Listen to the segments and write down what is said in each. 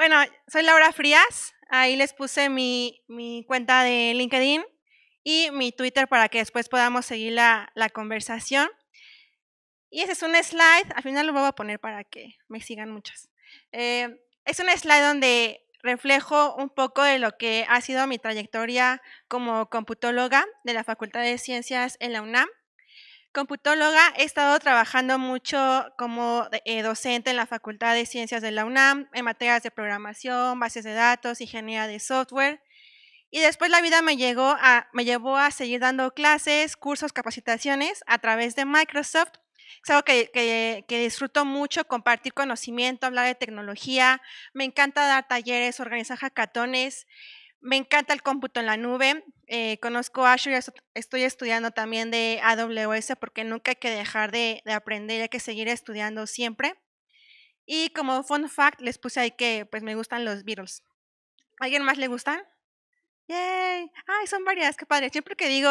Bueno, soy Laura Frías. Ahí les puse mi, cuenta de LinkedIn y mi Twitter para que después podamos seguir la, conversación. Y ese es un slide, al final lo voy a poner para que me sigan muchas. Eh, es un slide donde reflejo un poco de lo que ha sido mi trayectoria como computóloga de la Facultad de Ciencias en la UNAM. Computóloga, he estado trabajando mucho como eh, docente en la Facultad de Ciencias de la UNAM en materias de programación, bases de datos, ingeniería de software. Y después la vida me, llegó a, me llevó a seguir dando clases, cursos, capacitaciones a través de Microsoft. Es algo que, que, que disfruto mucho, compartir conocimiento, hablar de tecnología. Me encanta dar talleres, organizar hackatones. Me encanta el cómputo en la nube. Eh, conozco Azure, estoy estudiando también de AWS porque nunca hay que dejar de, aprender, hay que seguir estudiando siempre. Y como fun fact, les puse ahí que pues me gustan los Beatles. ¿Alguien más le gustan? ¡Yay! ¡Ay, son varias! ¡Qué padre! Siempre que digo,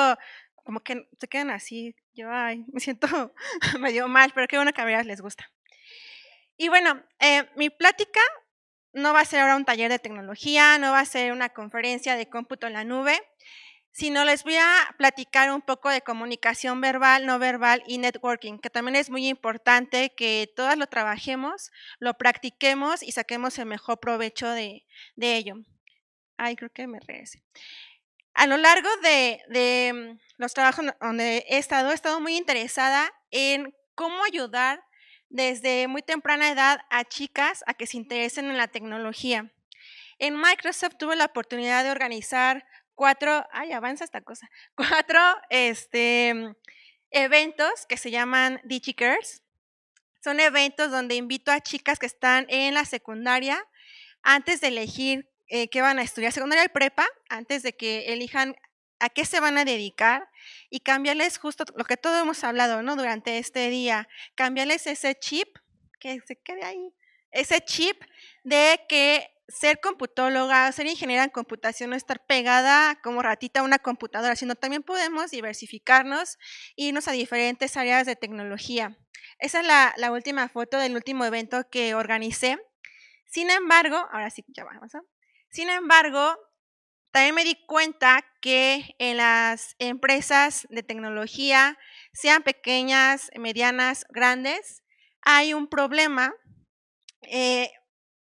como que se quedan así, yo, ay, me siento medio mal, pero qué bueno que a varias les gusta. Y bueno, eh, mi plática no va a ser ahora un taller de tecnología, no va a ser una conferencia de cómputo en la nube, sino les voy a platicar un poco de comunicación verbal, no verbal y networking, que también es muy importante que todas lo trabajemos, lo practiquemos y saquemos el mejor provecho de, ello. Ay, creo que me A lo largo de, de mm, los trabajos donde he estado, he estado muy interesada en cómo ayudar desde muy temprana edad a chicas a que se interesen en la tecnología. En Microsoft tuve la oportunidad de organizar cuatro, ay, avanza esta cosa, cuatro este, eventos que se llaman DigiCares. Son eventos donde invito a chicas que están en la secundaria antes de elegir que eh, qué van a estudiar, secundaria y prepa, antes de que elijan a qué se van a dedicar y cambiarles justo lo que todo hemos hablado, ¿no? Durante este día, cambiarles ese chip, que se quede ahí, ese chip de que ser computóloga, ser ingeniera en computación, no estar pegada como ratita a una computadora, sino también podemos diversificarnos, irnos a diferentes áreas de tecnología. Esa es la, última foto del último evento que organicé. Sin embargo, ahora sí, ya vamos. Sin embargo, también me di cuenta que en las empresas de tecnología, sean pequeñas, medianas, grandes, hay un problema, eh,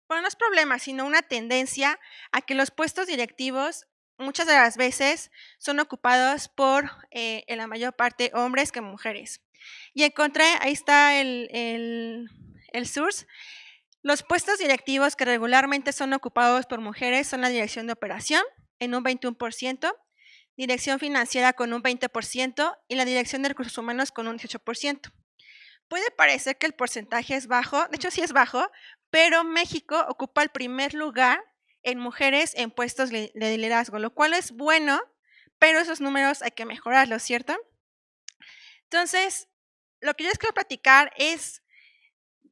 bueno, no es problema, sino una tendencia a que los puestos directivos muchas de las veces son ocupados por, eh, la mayor parte, hombres que mujeres. Y encontré, ahí está el, el, el source, los puestos directivos que regularmente son ocupados por mujeres son la dirección de operación, en un 21%, dirección financiera con un 20% y la dirección de recursos humanos con un 18%. Puede parecer que el porcentaje es bajo, de hecho sí es bajo, pero México ocupa el primer lugar en mujeres en puestos de liderazgo, lo cual es bueno, pero esos números hay que mejorarlos, ¿cierto? Entonces, lo que yo les quiero platicar es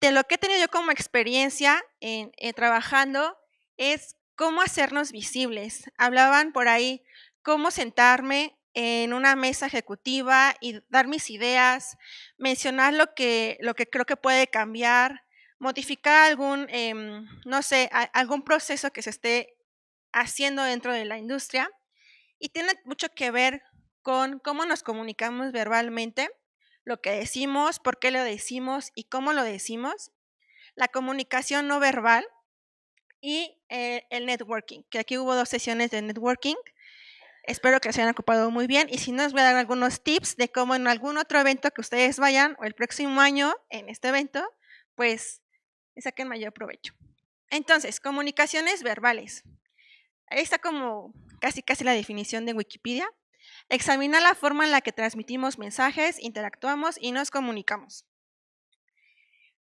de lo que he tenido yo como experiencia en, eh, trabajando, es cómo hacernos visibles. Hablaban por ahí cómo sentarme en una mesa ejecutiva y dar mis ideas, mencionar lo que, lo que creo que puede cambiar, modificar algún, em, no sé, algún proceso que se esté haciendo dentro de la industria. Y tiene mucho que ver con cómo nos comunicamos verbalmente, lo que decimos, por qué lo decimos y cómo lo decimos. La comunicación no verbal, y eh, el networking, que aquí hubo dos sesiones de networking. Espero que se hayan ocupado muy bien y si no, les voy a dar algunos tips de cómo en algún otro evento que ustedes vayan o el próximo año en este evento, pues saquen mayor provecho. Entonces, comunicaciones verbales. Ahí está como casi casi la definición de Wikipedia. Examina la forma en la que transmitimos mensajes, interactuamos y nos comunicamos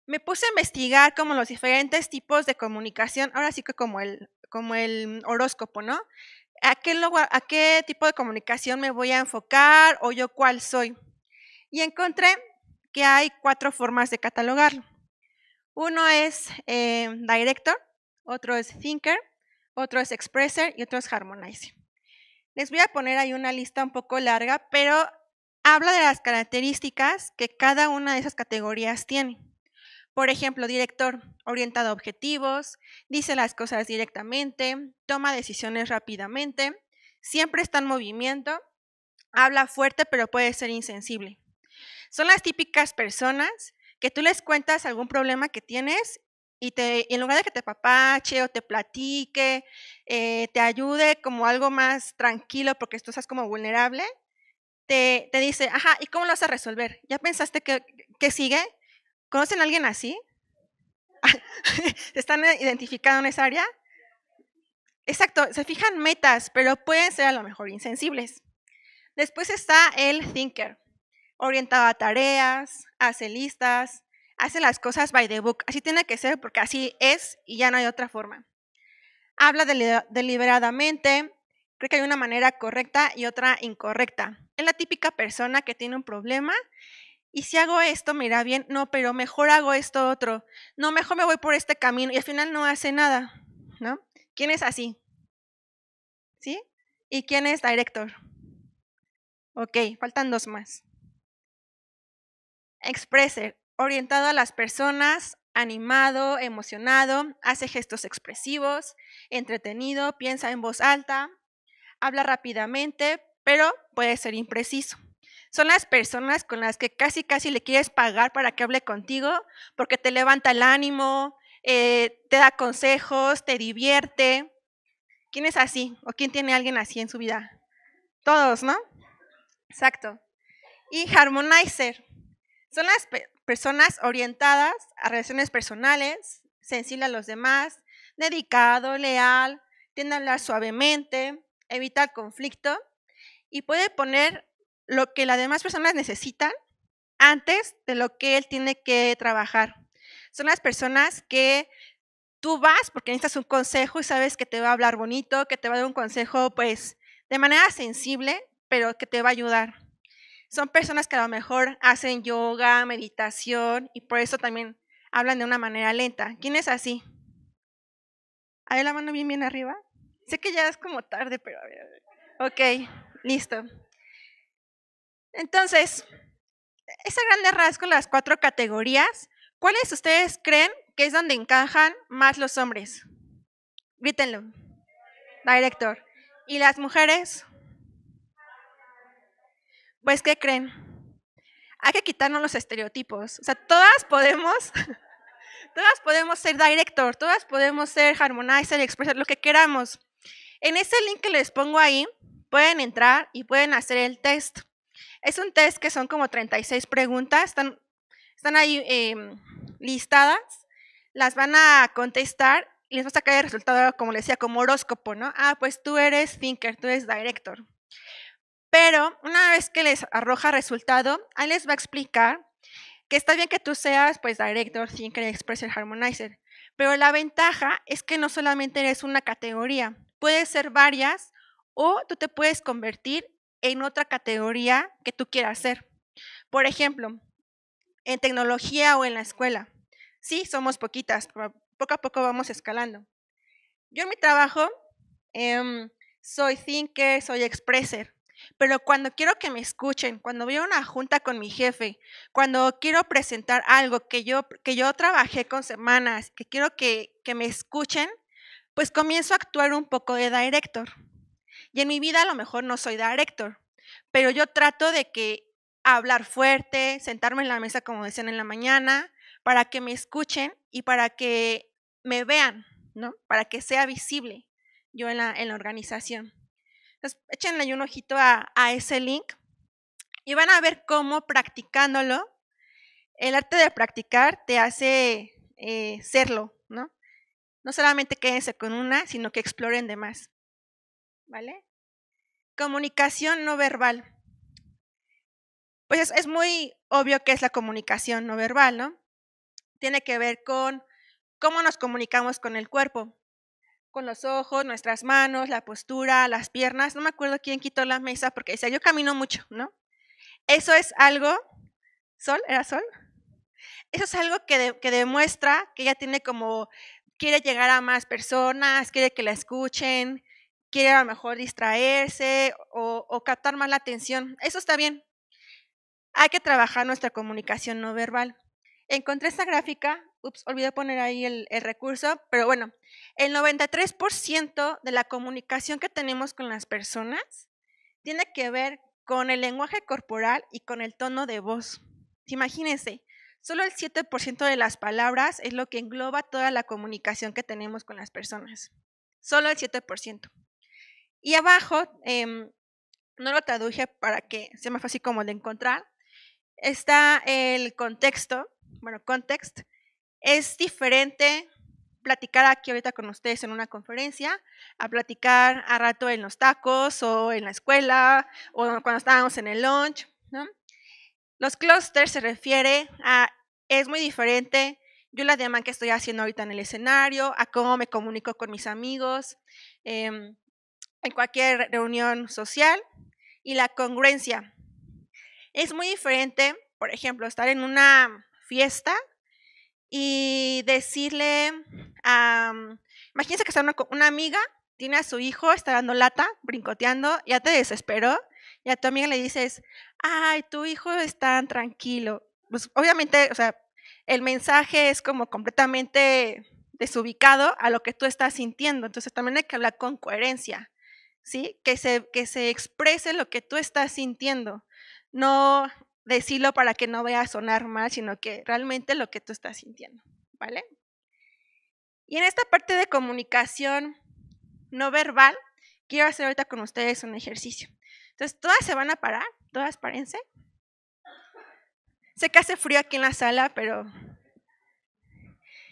me puse a investigar como los diferentes tipos de comunicación, ahora sí que como el, como el horóscopo, ¿no? ¿A qué, tipo de comunicación me voy a enfocar o yo cuál soy? Y encontré que hay cuatro formas de catalogarlo. Uno es eh, director, otro es thinker, otro es expresser y otro es harmonizer. Les voy a poner ahí una lista un poco larga, pero habla de las características que cada una de esas categorías tiene. Por ejemplo, director orientado a objetivos, dice las cosas directamente, toma decisiones rápidamente, siempre está en movimiento, habla fuerte pero puede ser insensible. Son las típicas personas que tú les cuentas algún problema que tienes y te, en lugar de que te papache o te platique, eh, te ayude como algo más tranquilo porque tú estás como vulnerable, te, dice, ajá, ¿y cómo lo vas a resolver? ¿Ya pensaste que sigue? ¿Conocen a alguien así? ¿Están identificando en esa área? Exacto, se fijan metas, pero pueden ser a lo mejor insensibles. Después está el thinker, orientado a tareas, hace listas, hace las cosas by the book. Así tiene que ser porque así es y ya no hay otra forma. Habla deliberadamente, cree que hay una manera correcta y otra incorrecta. Es la típica persona que tiene un problema y si hago esto mira, bien, no, pero mejor hago esto otro, no, mejor me voy por este camino y al final no hace nada, ¿no? ¿Quién es así? ¿Sí? ¿Y quién es director? Ok, faltan dos más. Expreser, orientado a las personas, animado, emocionado, hace gestos expresivos, entretenido, piensa en voz alta, habla rápidamente, pero puede ser impreciso. Son las personas con las que casi, casi le quieres pagar para que hable contigo, porque te levanta el ánimo, eh, te da consejos, te divierte. ¿Quién es así? ¿O quién tiene alguien así en su vida? Todos, ¿no? Exacto. Y harmonizer. Son las personas orientadas a relaciones personales, sensible a los demás, dedicado, leal, tiende a hablar suavemente, evita conflicto y puede poner lo que las demás personas necesitan antes de lo que él tiene que trabajar. Son las personas que tú vas porque necesitas un consejo y sabes que te va a hablar bonito, que te va a dar un consejo pues de manera sensible, pero que te va a ayudar. Son personas que a lo mejor hacen yoga, meditación y por eso también hablan de una manera lenta. ¿Quién es así? A la mano bien, bien arriba. Sé que ya es como tarde, pero a ver. Ok, listo. Entonces, grande rasgo con las cuatro categorías, ¿cuáles ustedes creen que es donde encajan más los hombres? Grítenlo. Director. ¿Y las mujeres? Pues, ¿qué creen? Hay que quitarnos los estereotipos. O sea, todas podemos, todas podemos ser director, todas podemos ser harmonizer, expresar lo que queramos. En ese link que les pongo ahí, pueden entrar y pueden hacer el test. Es un test que son como 36 preguntas, están, están ahí em, listadas, las van a contestar y les va a sacar el resultado, como les decía, como horóscopo, ¿no? Ah, pues tú eres thinker, tú eres director. Pero una vez que les arroja resultado, ahí les va a explicar que está bien que tú seas, pues, director, thinker, expressor, harmonizer, pero la ventaja es que no solamente eres una categoría, puedes ser varias o tú te puedes convertir en otra categoría que tú quieras ser. Por ejemplo, en tecnología o en la escuela. Sí, somos poquitas, pero poco a poco vamos escalando. Yo en mi trabajo em, soy thinker, soy expresser, pero cuando quiero que me escuchen, cuando voy a una junta con mi jefe, cuando quiero presentar algo que yo, que yo trabajé con semanas, que quiero que, que me escuchen, pues comienzo a actuar un poco de director. Y en mi vida a lo mejor no soy director, pero yo trato de que hablar fuerte, sentarme en la mesa, como decían en la mañana, para que me escuchen y para que me vean, ¿no? Para que sea visible yo en la, organización. Entonces, échenle un ojito a, ese link y van a ver cómo practicándolo, el arte de practicar te hace eh, serlo, ¿no? No solamente quédense con una, sino que exploren demás. ¿Vale? Comunicación no verbal. Pues es, muy obvio que es la comunicación no verbal, ¿no? Tiene que ver con cómo nos comunicamos con el cuerpo, con los ojos, nuestras manos, la postura, las piernas. No me acuerdo quién quitó la mesa porque decía, yo camino mucho, ¿no? Eso es algo, Sol, ¿era Sol? Eso es algo que, que demuestra que ella tiene como, quiere llegar a más personas, quiere que la escuchen, quiere a lo mejor distraerse o, captar más la atención. Eso está bien. Hay que trabajar nuestra comunicación no verbal. Encontré esta gráfica, ups, olvidé poner ahí el recurso, pero bueno, el 93% de la comunicación que tenemos con las personas tiene que ver con el lenguaje corporal y con el tono de voz. Imagínense, solo el 7% de las palabras es lo que engloba toda la comunicación que tenemos con las personas. Solo el 7%. Y abajo, em, no lo traduje para que sea más fácil como de encontrar, está el contexto, bueno, context. Es diferente platicar aquí ahorita con ustedes en una conferencia, a platicar a rato en los tacos o en la escuela o cuando estábamos en el lunch, Los clusters se refiere a, es muy diferente yo la demanda que estoy haciendo ahorita en el escenario, a cómo me comunico con mis amigos, em, en cualquier reunión social y la congruencia. Es muy diferente, por ejemplo, estar en una fiesta y decirle, a imagínense que está una, una, amiga, tiene a su hijo, está dando lata, brincoteando, ya te desesperó, y a tu amiga le dices, ay, tu hijo está tranquilo. Pues obviamente, o sea, el mensaje es como completamente desubicado a lo que tú estás sintiendo, entonces también hay que hablar con coherencia. ¿sí? Que se, que se exprese lo que tú estás sintiendo, no decirlo para que no vaya a sonar mal, sino que realmente lo que tú estás sintiendo, ¿vale? Y en esta parte de comunicación no verbal, quiero hacer ahorita con ustedes un ejercicio. Entonces, todas se van a parar, todas párense. Sé que hace frío aquí en la sala, pero...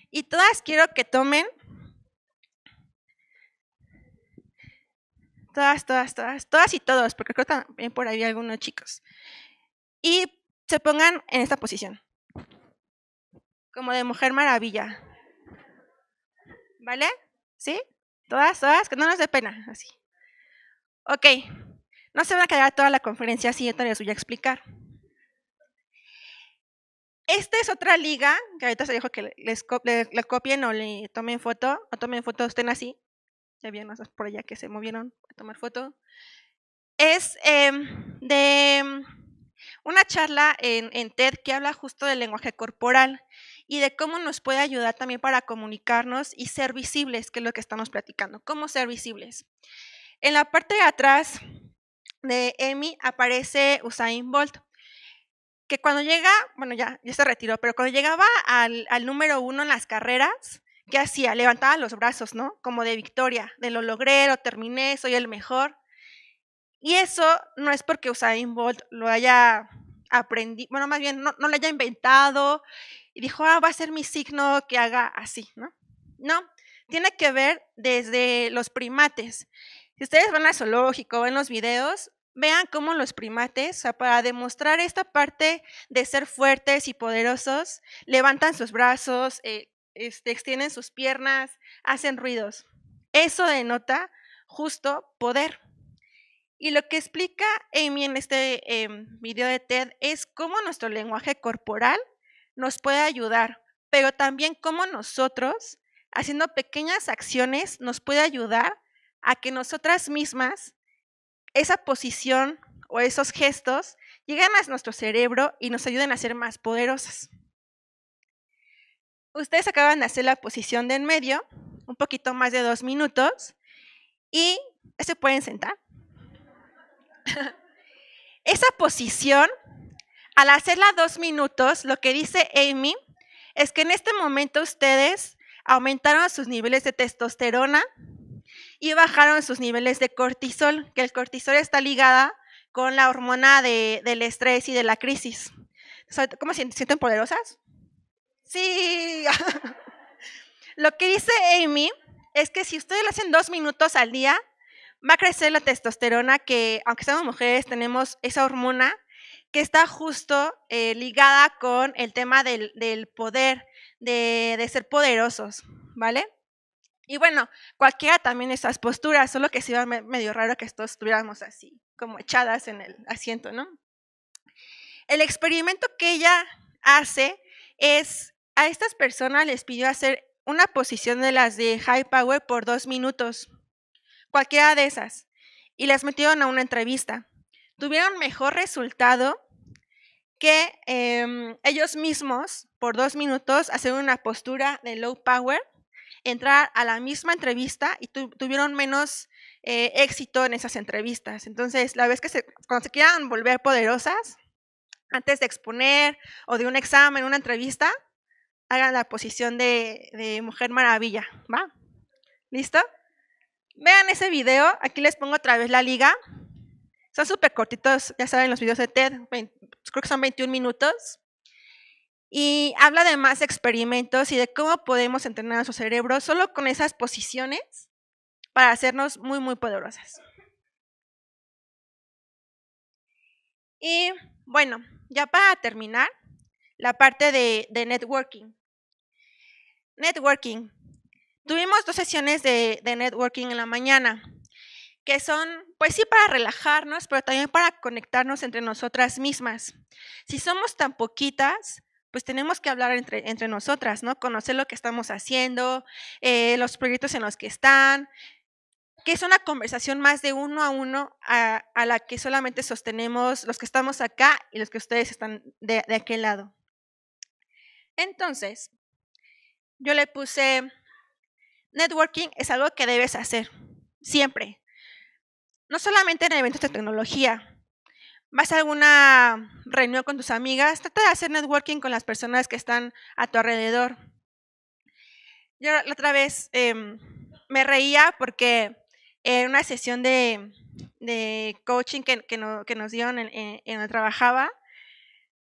Y todas quiero que tomen Todas, todas, todas, todas y todos, porque creo que también por ahí hay algunos chicos. Y se pongan en esta posición, como de mujer maravilla. ¿Vale? ¿Sí? Todas, todas, que no nos dé pena, así. Ok, no se van a quedar toda la conferencia así, yo les voy a explicar. Esta es otra liga, que ahorita se dijo que les, copien o le tomen foto, o tomen foto estén así ya había por allá que se movieron a tomar foto, es em, de em, una charla en, TED que habla justo del lenguaje corporal y de cómo nos puede ayudar también para comunicarnos y ser visibles, que es lo que estamos platicando, cómo ser visibles. En la parte de atrás de Emi aparece Usain Bolt, que cuando llega, bueno ya, ya se retiró, pero cuando llegaba al número uno en las carreras, ¿qué hacía? Levantaba los brazos, ¿no? Como de victoria, de lo logré, lo terminé, soy el mejor. Y eso no es porque Usain Bolt lo haya aprendido, bueno, más bien no, lo haya inventado y dijo, ah, va a ser mi signo que haga así, ¿no? No, tiene que ver desde los primates. Si ustedes van al zoológico, ven los videos, vean cómo los primates, o sea, para demostrar esta parte de ser fuertes y poderosos, levantan sus brazos, eh, este, extienden sus piernas, hacen ruidos. Eso denota justo poder. Y lo que explica Amy en este em, video de TED es cómo nuestro lenguaje corporal nos puede ayudar, pero también cómo nosotros, haciendo pequeñas acciones, nos puede ayudar a que nosotras mismas, esa posición o esos gestos, lleguen a nuestro cerebro y nos ayuden a ser más poderosas ustedes acaban de hacer la posición de en medio, un poquito más de dos minutos, y se pueden sentar. Esa posición, al hacerla dos minutos, lo que dice Amy es que en este momento ustedes aumentaron sus niveles de testosterona y bajaron sus niveles de cortisol, que el cortisol está ligada con la hormona del estrés y de la crisis. ¿Cómo se sienten poderosas? Sí. Lo que dice Amy es que si ustedes lo hacen dos minutos al día, va a crecer la testosterona, que aunque seamos mujeres, tenemos esa hormona que está justo eh, ligada con el tema del, poder, de, ser poderosos, ¿vale? Y bueno, cualquiera también esas posturas, solo que se iba medio raro que todos estuviéramos así, como echadas en el asiento, ¿no? El experimento que ella hace es a estas personas les pidió hacer una posición de las de High Power por dos minutos, cualquiera de esas, y las metieron a una entrevista. Tuvieron mejor resultado que em, ellos mismos, por dos minutos, hacer una postura de low power, entrar a la misma entrevista y tuvieron menos eh, éxito en esas entrevistas. Entonces, la vez que se, cuando se quieran volver poderosas, antes de exponer o de un examen, una entrevista, hagan la posición de, Mujer Maravilla, ¿va? ¿Listo? Vean ese video, aquí les pongo otra vez la liga. Son súper cortitos, ya saben, los videos de TED, creo que son 21 minutos. Y habla de más experimentos y de cómo podemos entrenar a nuestro cerebro solo con esas posiciones para hacernos muy, muy poderosas. Y bueno, ya para terminar, la parte de, de networking. Networking. Tuvimos dos sesiones de, networking en la mañana que son, pues sí, para relajarnos, pero también para conectarnos entre nosotras mismas. Si somos tan poquitas, pues tenemos que hablar entre, nosotras, ¿no? Conocer lo que estamos haciendo, eh, los proyectos en los que están, que es una conversación más de uno a uno a, la que solamente sostenemos los que estamos acá y los que ustedes están de aquel lado. Entonces, yo le puse, networking es algo que debes hacer, siempre. No solamente en eventos de tecnología. Vas a alguna reunión con tus amigas, trata de hacer networking con las personas que están a tu alrededor. Yo la otra vez em, me reía porque en una sesión de, coaching que, nos dieron en, en, en donde trabajaba,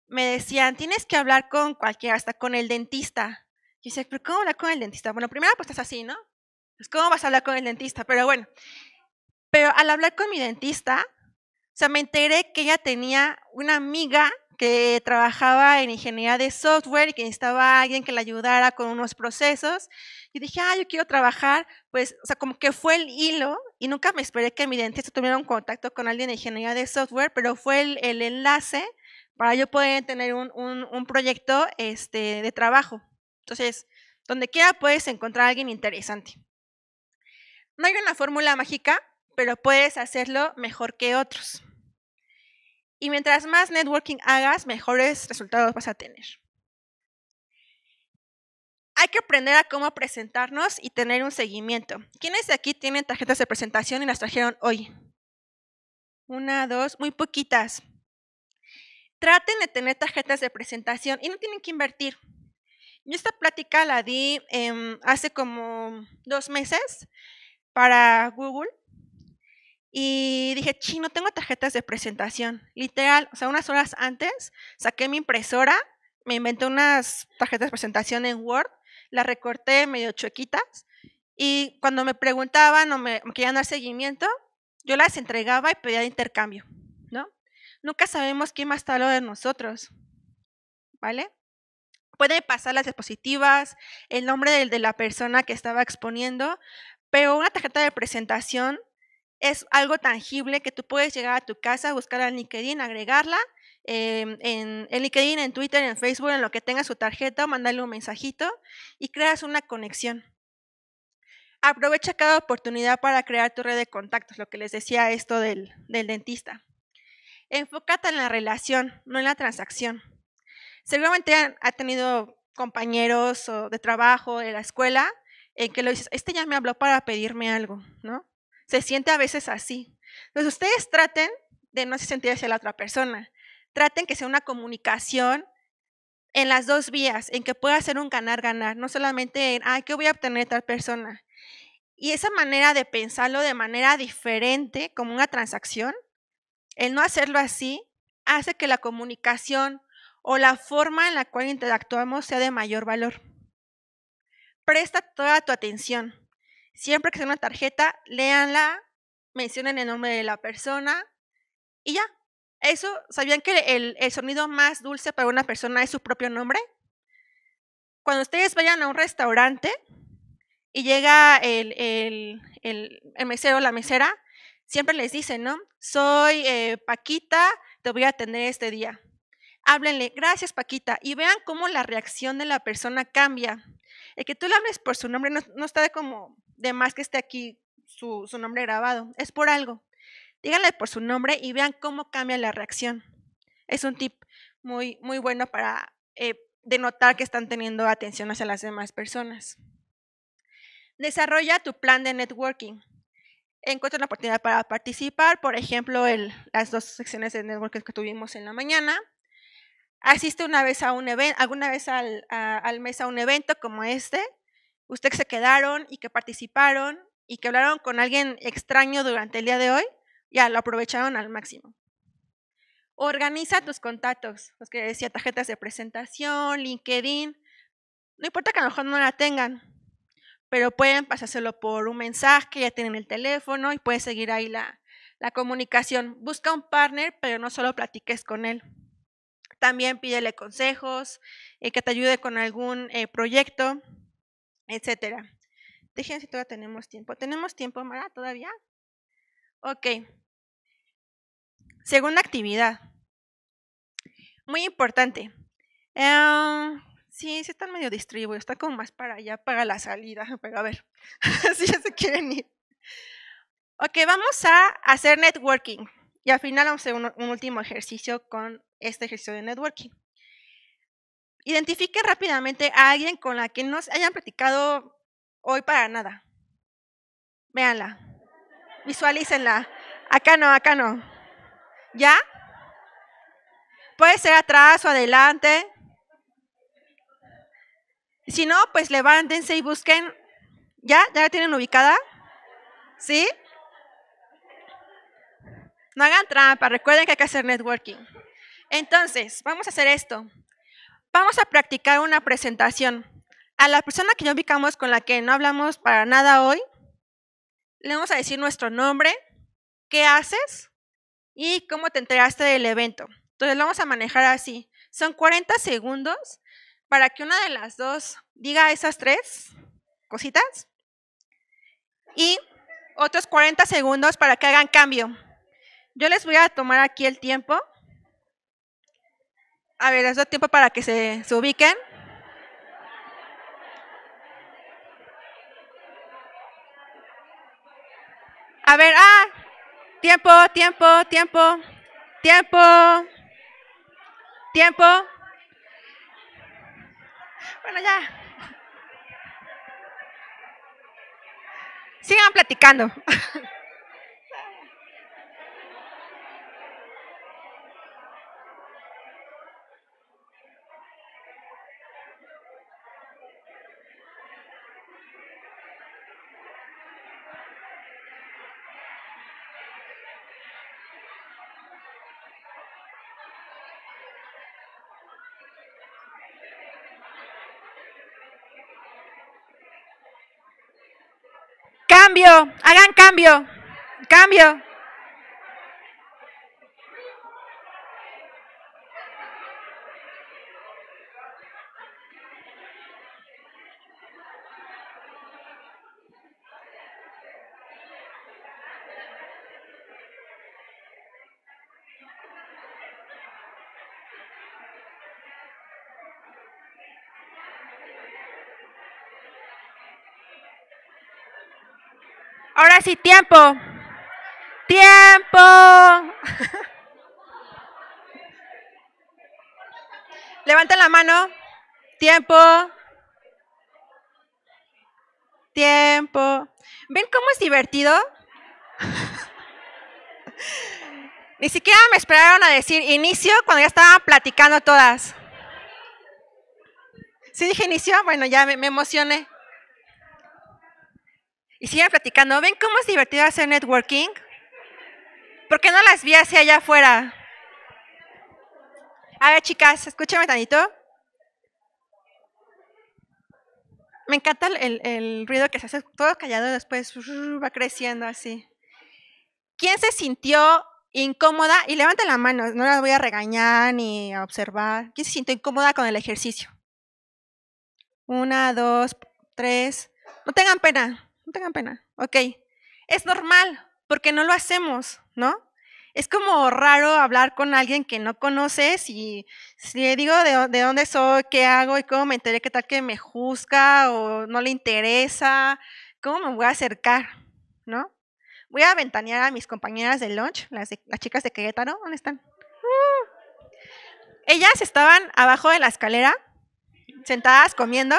me decían, tienes que hablar con cualquiera, hasta con el dentista. Y dice, pero ¿cómo hablar con el dentista? Bueno, primero pues estás así, ¿no? es pues, ¿cómo vas a hablar con el dentista? Pero bueno, pero al hablar con mi dentista, o sea, me enteré que ella tenía una amiga que trabajaba en ingeniería de software y que necesitaba a alguien que la ayudara con unos procesos. Y dije, ah, yo quiero trabajar, pues, o sea, como que fue el hilo y nunca me esperé que mi dentista tuviera un contacto con alguien de ingeniería de software, pero fue el, el enlace para yo poder tener un, un, un proyecto este, de trabajo. Entonces, donde quiera puedes encontrar a alguien interesante. No hay una fórmula mágica, pero puedes hacerlo mejor que otros. Y mientras más networking hagas, mejores resultados vas a tener. Hay que aprender a cómo presentarnos y tener un seguimiento. ¿Quiénes de aquí tienen tarjetas de presentación y las trajeron hoy? Una, dos, muy poquitas. Traten de tener tarjetas de presentación y no tienen que invertir. Yo esta plática la di em, hace como dos meses para Google. Y dije, no tengo tarjetas de presentación. Literal, o sea, unas horas antes saqué mi impresora, me inventé unas tarjetas de presentación en Word, las recorté medio chuequitas. Y cuando me preguntaban o me, querían dar seguimiento, yo las entregaba y pedía de intercambio, ¿no? Nunca sabemos quién más está lo de nosotros, ¿vale? puede pasar las diapositivas, el nombre de, la persona que estaba exponiendo, pero una tarjeta de presentación es algo tangible que tú puedes llegar a tu casa, buscar en LinkedIn, agregarla em, en, en, LinkedIn, en Twitter, en Facebook, en lo que tenga su tarjeta, o mandarle un mensajito y creas una conexión. Aprovecha cada oportunidad para crear tu red de contactos, lo que les decía esto del dentista. Enfócate en la relación, no en la transacción. Seguramente ha tenido compañeros de trabajo, de la escuela, en que lo dices, este ya me habló para pedirme algo, ¿no? Se siente a veces así. Entonces, ustedes traten de no se sentir hacia la otra persona. Traten que sea una comunicación en las dos vías, en que pueda ser un ganar-ganar, no solamente en, ay, ¿qué voy a obtener de tal persona? Y esa manera de pensarlo de manera diferente, como una transacción, el no hacerlo así, hace que la comunicación o la forma en la cual interactuamos sea de mayor valor. Presta toda tu atención. Siempre que sea una tarjeta, léanla, mencionen el nombre de la persona y ya. Eso, ¿sabían que el, sonido más dulce para una persona es su propio nombre? Cuando ustedes vayan a un restaurante y llega el, mesero o la mesera, siempre les dicen, ¿no? Soy eh, Paquita, te voy a atender este día háblenle, gracias Paquita, y vean cómo la reacción de la persona cambia. El que tú le hables por su nombre no, está de como de más que esté aquí su, nombre grabado, es por algo. Díganle por su nombre y vean cómo cambia la reacción. Es un tip muy, muy bueno para eh, denotar que están teniendo atención hacia las demás personas. Desarrolla tu plan de networking. Encuentra una oportunidad para participar, por ejemplo, las dos secciones de networking que tuvimos en la mañana asiste una vez a un evento, alguna vez al, mes a un evento como este, ustedes se quedaron y que participaron y que hablaron con alguien extraño durante el día de hoy, ya lo aprovecharon al máximo. Organiza tus contactos, los que decía tarjetas de presentación, LinkedIn, no importa que a lo mejor no la tengan, pero pueden pasárselo por un mensaje, ya tienen el teléfono y puede seguir ahí la, la comunicación. Busca un partner, pero no solo platiques con él. También pídele consejos, eh, que te ayude con algún eh, proyecto, etcétera. Dejen si todavía tenemos tiempo. ¿Tenemos tiempo, Mara, todavía? Ok. Segunda actividad. Muy importante. Ah, sí, se están medio distribuido. está como más para allá, para la salida, pero a ver, si ya se quieren ir. Ok, vamos a hacer networking. Y al final vamos a hacer un, último ejercicio con este ejercicio de networking. Identifique rápidamente a alguien con la que no se hayan practicado hoy para nada. Véanla. Visualícenla. Acá no, acá no. ¿Ya? Puede ser atrás o adelante. Si no, pues levántense y busquen. ¿Ya? ¿Ya la tienen ubicada? ¿Sí? No hagan trampa, recuerden que hay que hacer networking. Entonces, vamos a hacer esto. Vamos a practicar una presentación. A la persona que ya ubicamos con la que no hablamos para nada hoy, le vamos a decir nuestro nombre, qué haces y cómo te enteraste del evento. Entonces lo vamos a manejar así. Son 40 segundos para que una de las dos diga esas tres cositas y otros 40 segundos para que hagan cambio. Yo les voy a tomar aquí el tiempo. A ver, les doy tiempo para que se, se ubiquen. A ver, ah, tiempo, tiempo, tiempo, tiempo, tiempo. Bueno, ya. Sigan platicando. cambio, hagan cambio, cambio. y tiempo. Tiempo. Levanten la mano. Tiempo. Tiempo. ¿Ven cómo es divertido? Ni siquiera me esperaron a decir inicio cuando ya estaban platicando todas. si dije inicio? Bueno, ya me emocioné y siguen platicando. ¿Ven cómo es divertido hacer networking? ¿Por qué no las vi hacia allá afuera? A ver, chicas, escúchame tantito. Me encanta el, ruido que se hace todo callado después va creciendo así. ¿Quién se sintió incómoda? Y levanten la mano, no las voy a regañar ni a observar. ¿Quién se sintió incómoda con el ejercicio? Una, dos, tres. No tengan pena no tengan pena, ok. Es normal, porque no lo hacemos, ¿no? Es como raro hablar con alguien que no conoces y si le digo de, dónde soy, qué hago y cómo me enteré, qué tal que me juzga o no le interesa, cómo me voy a acercar, ¿no? Voy a ventanear a mis compañeras de lunch, las, chicas de Querétaro, ¿dónde están? Uh. Ellas estaban abajo de la escalera, sentadas comiendo.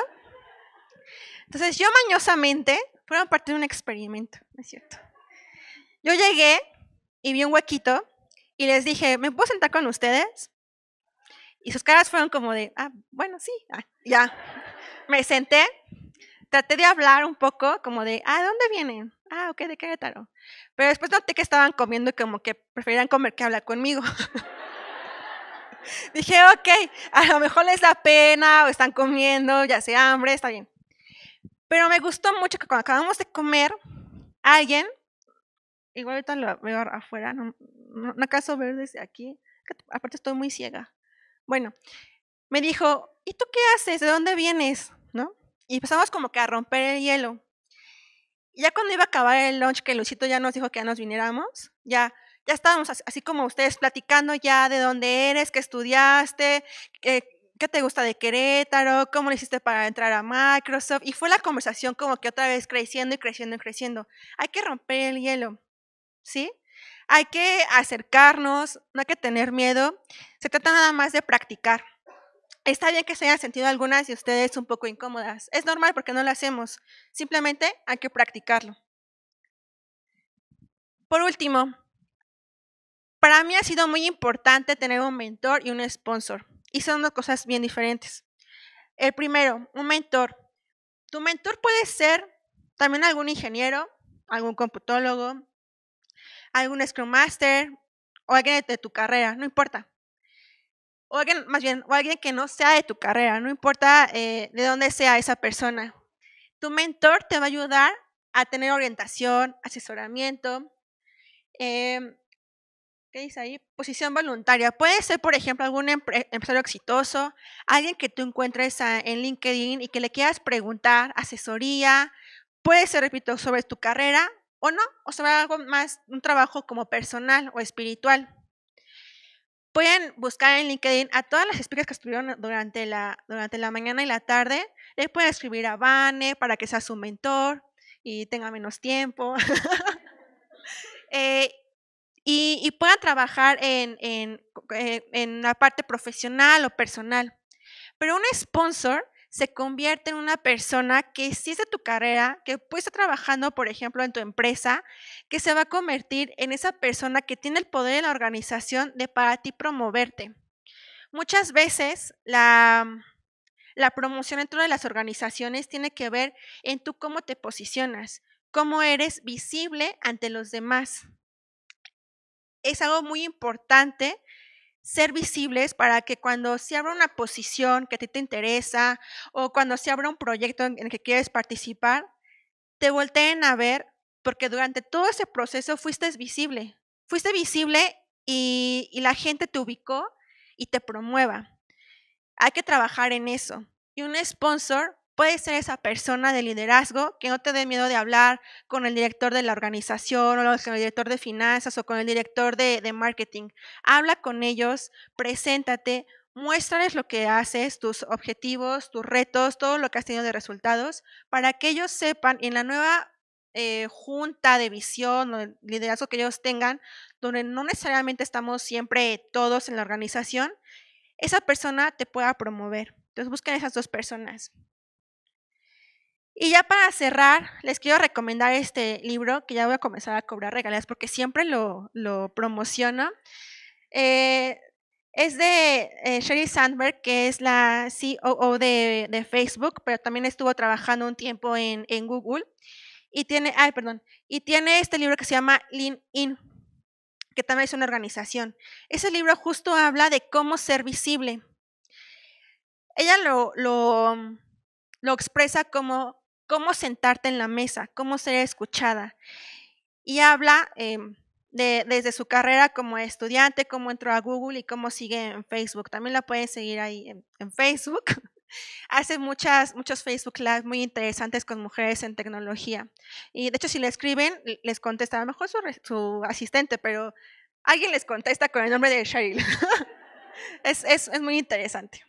Entonces yo mañosamente fueron parte de un experimento, ¿no es cierto? Yo llegué y vi un huequito y les dije, ¿me puedo sentar con ustedes? Y sus caras fueron como de, ah, bueno, sí, ah, ya. Me senté, traté de hablar un poco, como de, ah, ¿de dónde vienen? Ah, ok, de Querétaro. Pero después noté que estaban comiendo y como que preferían comer que hablar conmigo. Dije, ok, a lo mejor les da pena o están comiendo, ya sé, hambre, está bien. Pero me gustó mucho que cuando acabamos de comer, alguien, igual ahorita lo veo afuera, no, acaso ver desde aquí, aparte estoy muy ciega. Bueno, me dijo, ¿y tú qué haces? ¿De dónde vienes? ¿No? Y empezamos como que a romper el hielo. ya cuando iba a acabar el lunch, que Lucito ya nos dijo que ya nos viniéramos, ya, ya estábamos así, como ustedes platicando ya de dónde eres, qué estudiaste, qué ¿qué te gusta de Querétaro? ¿Cómo lo hiciste para entrar a Microsoft? Y fue la conversación como que otra vez creciendo y creciendo y creciendo. Hay que romper el hielo, ¿sí? Hay que acercarnos, no hay que tener miedo. Se trata nada más de practicar. Está bien que se hayan sentido algunas de ustedes un poco incómodas. Es normal porque no lo hacemos. Simplemente hay que practicarlo. Por último, para mí ha sido muy importante tener un mentor y un sponsor. Y son dos cosas bien diferentes. El primero, un mentor. Tu mentor puede ser también algún ingeniero, algún computólogo, algún Scrum Master o alguien de tu carrera, no importa. O alguien, más bien, o alguien que no sea de tu carrera, no importa eh, de dónde sea esa persona. Tu mentor te va a ayudar a tener orientación, asesoramiento, em, ¿Qué dice ahí? Posición voluntaria. Puede ser, por ejemplo, algún empresario exitoso, alguien que tú encuentres en LinkedIn y que le quieras preguntar asesoría. Puede ser, repito, sobre tu carrera o no, o sobre algo más, un trabajo como personal o espiritual. Pueden buscar en LinkedIn a todas las explicas que estuvieron durante la, durante la mañana y la tarde. Le pueden escribir a Vane para que sea su mentor y tenga menos tiempo. eh, puedan trabajar eh, en, la parte profesional o personal. Pero un sponsor se convierte en una persona que si es de tu carrera, que puede estar trabajando, por ejemplo, en tu empresa, que se va a convertir en esa persona que tiene el poder de la organización de para ti promoverte. Muchas veces la, mm, la promoción dentro de las organizaciones tiene que ver en tú cómo te posicionas, cómo eres visible ante los demás es algo muy importante ser visibles para que cuando se abra una posición que a ti te interesa o cuando se abra un proyecto en el que quieres participar, te volteen a ver porque durante todo ese proceso fuiste visible. Fuiste visible y, y la gente te ubicó y te promueva. Hay que trabajar en eso. Y un sponsor Puede ser esa persona de liderazgo que no te dé miedo de hablar con el director de la organización o con el director de finanzas o con el director de, marketing. Habla con ellos, preséntate, muéstrales lo que haces, tus objetivos, tus retos, todo lo que has tenido de resultados, para que ellos sepan en la nueva eh, junta de visión o liderazgo que ellos tengan, donde no necesariamente estamos siempre todos en la organización, esa persona te pueda promover. Entonces busquen esas dos personas. Y ya para cerrar, les quiero recomendar este libro, que ya voy a comenzar a cobrar regalías porque siempre lo, lo promociono. Eh, es de eh, Sherry Sandberg, que es la COO de, de, Facebook, pero también estuvo trabajando un tiempo en, Google. Y tiene, ay, perdón, y tiene este libro que se llama Lean In, que también es una organización. Ese libro justo habla de cómo ser visible. Ella lo, lo, lo expresa como cómo sentarte en la mesa, cómo ser escuchada. Y habla em, desde su carrera como estudiante, cómo entró a Google y cómo sigue en Facebook. También la pueden seguir ahí en, Facebook. Hace muchas, muchos Facebook Live muy interesantes con mujeres en tecnología. Y de hecho, si le escriben, les contesta, a lo mejor su, su asistente, pero alguien les contesta con el nombre de Cheryl. es, es, es, muy interesante.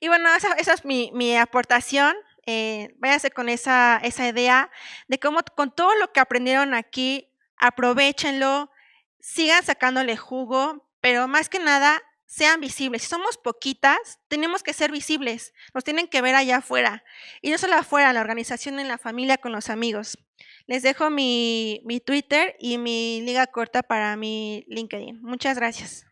Y bueno, esa, esa es mi, mi aportación eh, váyase con esa, idea de cómo con todo lo que aprendieron aquí, aprovechenlo, sigan sacándole jugo, pero más que nada, sean visibles. Si somos poquitas, tenemos que ser visibles, nos tienen que ver allá afuera, y no solo afuera, la organización, en la familia, con los amigos. Les dejo mi, mi Twitter y mi liga corta para mi LinkedIn. Muchas gracias.